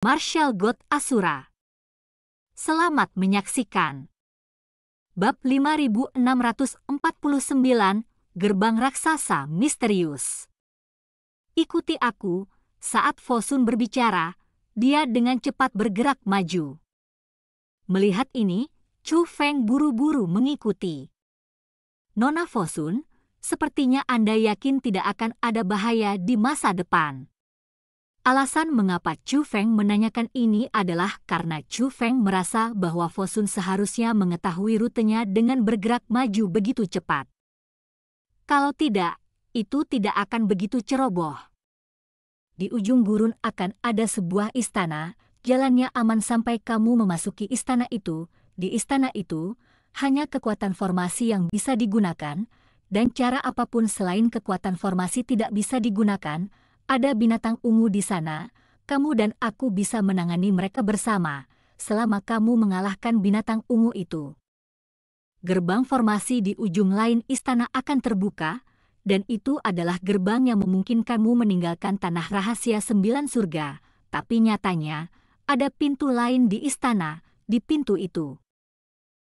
Marshall God Asura. Selamat menyaksikan. Bab 5649 Gerbang Raksasa Misterius. Ikuti aku saat Fosun berbicara, dia dengan cepat bergerak maju. Melihat ini, Chu Feng buru-buru mengikuti. Nona Fosun, sepertinya Anda yakin tidak akan ada bahaya di masa depan. Alasan mengapa Chu Feng menanyakan ini adalah karena Chu Feng merasa bahwa Fosun seharusnya mengetahui rutenya dengan bergerak maju begitu cepat. Kalau tidak, itu tidak akan begitu ceroboh. Di ujung gurun akan ada sebuah istana, jalannya aman sampai kamu memasuki istana itu. Di istana itu, hanya kekuatan formasi yang bisa digunakan, dan cara apapun selain kekuatan formasi tidak bisa digunakan, ada binatang ungu di sana, kamu dan aku bisa menangani mereka bersama, selama kamu mengalahkan binatang ungu itu. Gerbang formasi di ujung lain istana akan terbuka, dan itu adalah gerbang yang memungkinkanmu meninggalkan tanah rahasia sembilan surga, tapi nyatanya, ada pintu lain di istana, di pintu itu.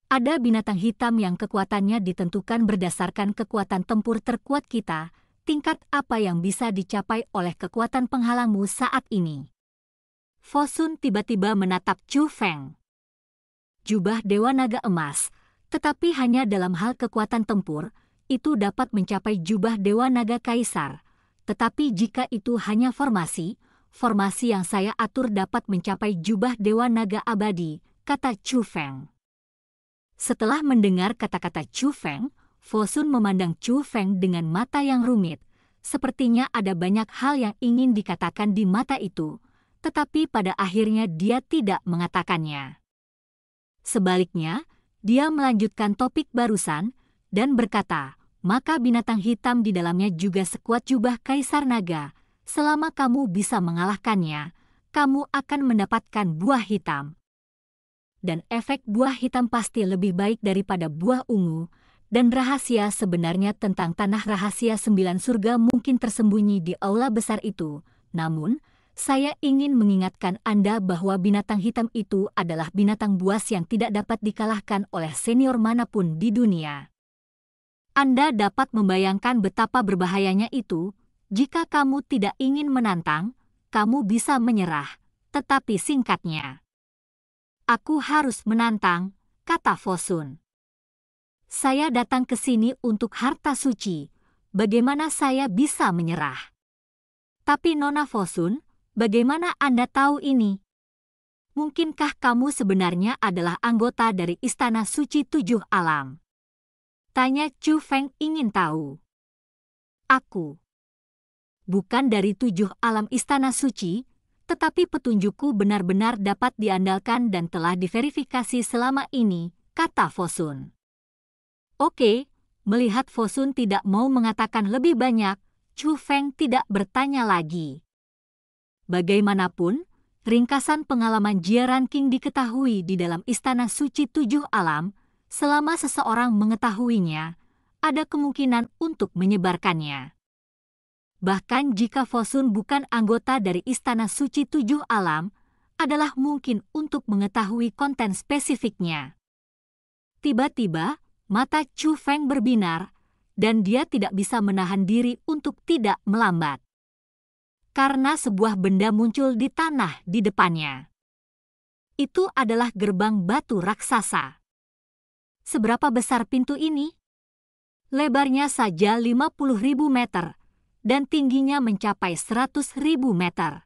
Ada binatang hitam yang kekuatannya ditentukan berdasarkan kekuatan tempur terkuat kita, tingkat apa yang bisa dicapai oleh kekuatan penghalangmu saat ini. Fosun tiba-tiba menatap Chu Feng. Jubah Dewa Naga Emas, tetapi hanya dalam hal kekuatan tempur, itu dapat mencapai jubah Dewa Naga Kaisar. Tetapi jika itu hanya formasi, formasi yang saya atur dapat mencapai jubah Dewa Naga Abadi, kata Chu Feng. Setelah mendengar kata-kata Chu Feng, Fosun memandang Chu Feng dengan mata yang rumit. Sepertinya ada banyak hal yang ingin dikatakan di mata itu, tetapi pada akhirnya dia tidak mengatakannya. Sebaliknya, dia melanjutkan topik barusan dan berkata, maka binatang hitam di dalamnya juga sekuat jubah kaisar naga. Selama kamu bisa mengalahkannya, kamu akan mendapatkan buah hitam. Dan efek buah hitam pasti lebih baik daripada buah ungu, dan rahasia sebenarnya tentang tanah rahasia sembilan surga mungkin tersembunyi di aula besar itu. Namun, saya ingin mengingatkan Anda bahwa binatang hitam itu adalah binatang buas yang tidak dapat dikalahkan oleh senior manapun di dunia. Anda dapat membayangkan betapa berbahayanya itu. Jika kamu tidak ingin menantang, kamu bisa menyerah, tetapi singkatnya, "Aku harus menantang," kata Fosun. Saya datang ke sini untuk harta suci. Bagaimana saya bisa menyerah? Tapi Nona Fosun, bagaimana Anda tahu ini? Mungkinkah kamu sebenarnya adalah anggota dari Istana Suci Tujuh Alam? Tanya Chu Feng ingin tahu. Aku bukan dari tujuh alam istana suci, tetapi petunjukku benar-benar dapat diandalkan dan telah diverifikasi selama ini, kata Fosun. Oke, melihat Fosun tidak mau mengatakan lebih banyak, Chu Feng tidak bertanya lagi. Bagaimanapun, ringkasan pengalaman Jia King diketahui di dalam Istana Suci Tujuh Alam, selama seseorang mengetahuinya, ada kemungkinan untuk menyebarkannya. Bahkan jika Fosun bukan anggota dari Istana Suci Tujuh Alam, adalah mungkin untuk mengetahui konten spesifiknya. Tiba-tiba, Mata Chu Feng berbinar, dan dia tidak bisa menahan diri untuk tidak melambat. Karena sebuah benda muncul di tanah di depannya. Itu adalah gerbang batu raksasa. Seberapa besar pintu ini? Lebarnya saja ribu meter, dan tingginya mencapai ribu meter.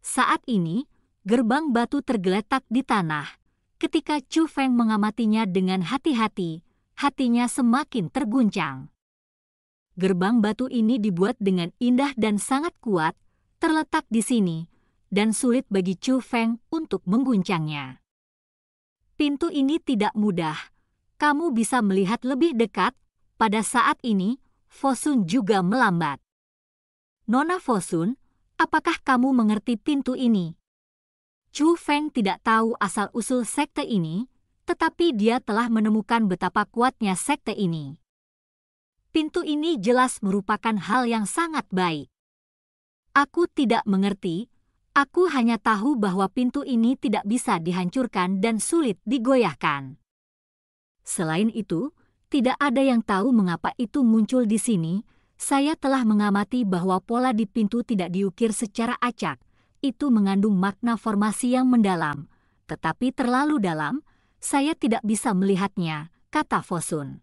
Saat ini, gerbang batu tergeletak di tanah, Ketika Chu Feng mengamatinya dengan hati-hati, hatinya semakin terguncang. Gerbang batu ini dibuat dengan indah dan sangat kuat, terletak di sini, dan sulit bagi Chu Feng untuk mengguncangnya. Pintu ini tidak mudah. Kamu bisa melihat lebih dekat, pada saat ini, Fosun juga melambat. Nona Fosun, apakah kamu mengerti pintu ini? Feng tidak tahu asal-usul sekte ini, tetapi dia telah menemukan betapa kuatnya sekte ini. Pintu ini jelas merupakan hal yang sangat baik. Aku tidak mengerti, aku hanya tahu bahwa pintu ini tidak bisa dihancurkan dan sulit digoyahkan. Selain itu, tidak ada yang tahu mengapa itu muncul di sini. Saya telah mengamati bahwa pola di pintu tidak diukir secara acak, itu mengandung makna formasi yang mendalam, tetapi terlalu dalam, saya tidak bisa melihatnya, kata Fosun.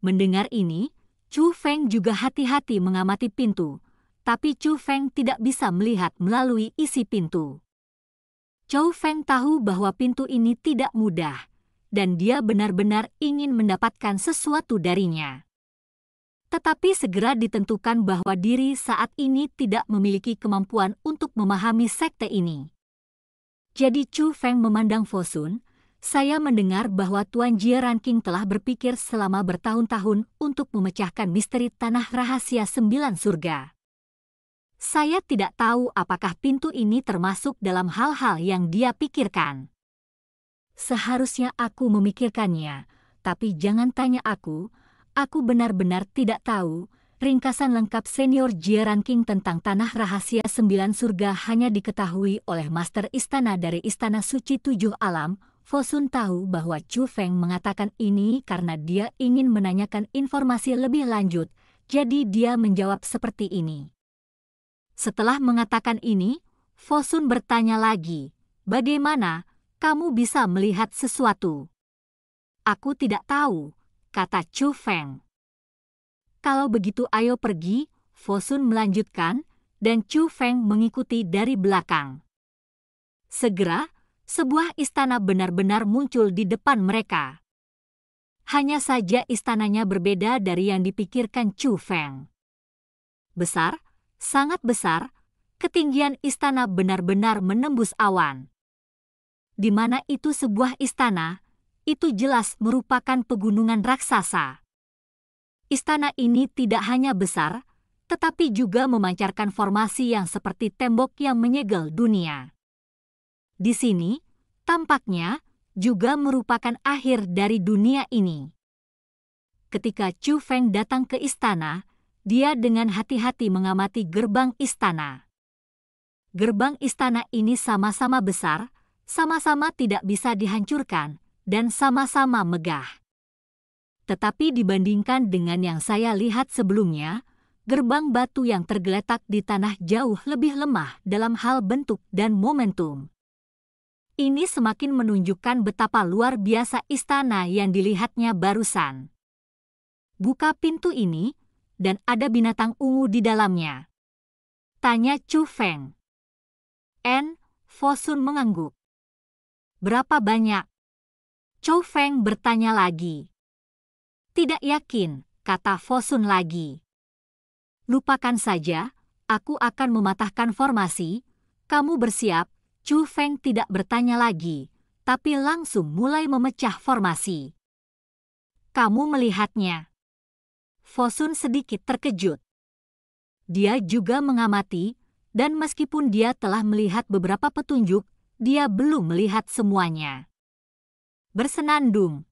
Mendengar ini, Chu Feng juga hati-hati mengamati pintu, tapi Chu Feng tidak bisa melihat melalui isi pintu. Chu Feng tahu bahwa pintu ini tidak mudah, dan dia benar-benar ingin mendapatkan sesuatu darinya tetapi segera ditentukan bahwa diri saat ini tidak memiliki kemampuan untuk memahami sekte ini. Jadi Chu Feng memandang Fosun, saya mendengar bahwa Tuan Jie Ranking telah berpikir selama bertahun-tahun untuk memecahkan misteri Tanah Rahasia Sembilan Surga. Saya tidak tahu apakah pintu ini termasuk dalam hal-hal yang dia pikirkan. Seharusnya aku memikirkannya, tapi jangan tanya aku, Aku benar-benar tidak tahu, ringkasan lengkap senior Jia Ranking tentang Tanah Rahasia Sembilan Surga hanya diketahui oleh Master Istana dari Istana Suci Tujuh Alam, Fosun tahu bahwa Chu Feng mengatakan ini karena dia ingin menanyakan informasi lebih lanjut, jadi dia menjawab seperti ini. Setelah mengatakan ini, Fosun bertanya lagi, bagaimana kamu bisa melihat sesuatu? Aku tidak tahu, kata Chu Feng. Kalau begitu ayo pergi, Fosun melanjutkan, dan Chu Feng mengikuti dari belakang. Segera, sebuah istana benar-benar muncul di depan mereka. Hanya saja istananya berbeda dari yang dipikirkan Chu Feng. Besar, sangat besar, ketinggian istana benar-benar menembus awan. Di mana itu sebuah istana, itu jelas merupakan pegunungan raksasa. Istana ini tidak hanya besar, tetapi juga memancarkan formasi yang seperti tembok yang menyegel dunia. Di sini, tampaknya juga merupakan akhir dari dunia ini. Ketika Chu Feng datang ke istana, dia dengan hati-hati mengamati gerbang istana. Gerbang istana ini sama-sama besar, sama-sama tidak bisa dihancurkan, dan sama-sama megah. Tetapi dibandingkan dengan yang saya lihat sebelumnya, gerbang batu yang tergeletak di tanah jauh lebih lemah dalam hal bentuk dan momentum. Ini semakin menunjukkan betapa luar biasa istana yang dilihatnya barusan. Buka pintu ini, dan ada binatang ungu di dalamnya. Tanya Chu Feng. N. Fosun mengangguk. Berapa banyak? Chou Feng bertanya lagi. Tidak yakin, kata Fosun lagi. Lupakan saja, aku akan mematahkan formasi, kamu bersiap, Chu Feng tidak bertanya lagi, tapi langsung mulai memecah formasi. Kamu melihatnya. Fosun sedikit terkejut. Dia juga mengamati, dan meskipun dia telah melihat beberapa petunjuk, dia belum melihat semuanya bersenandung.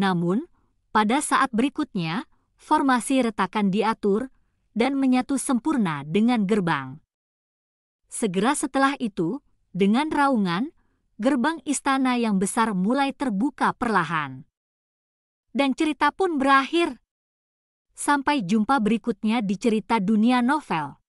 Namun, pada saat berikutnya, formasi retakan diatur dan menyatu sempurna dengan gerbang. Segera setelah itu, dengan raungan, gerbang istana yang besar mulai terbuka perlahan. Dan cerita pun berakhir. Sampai jumpa berikutnya di cerita dunia novel.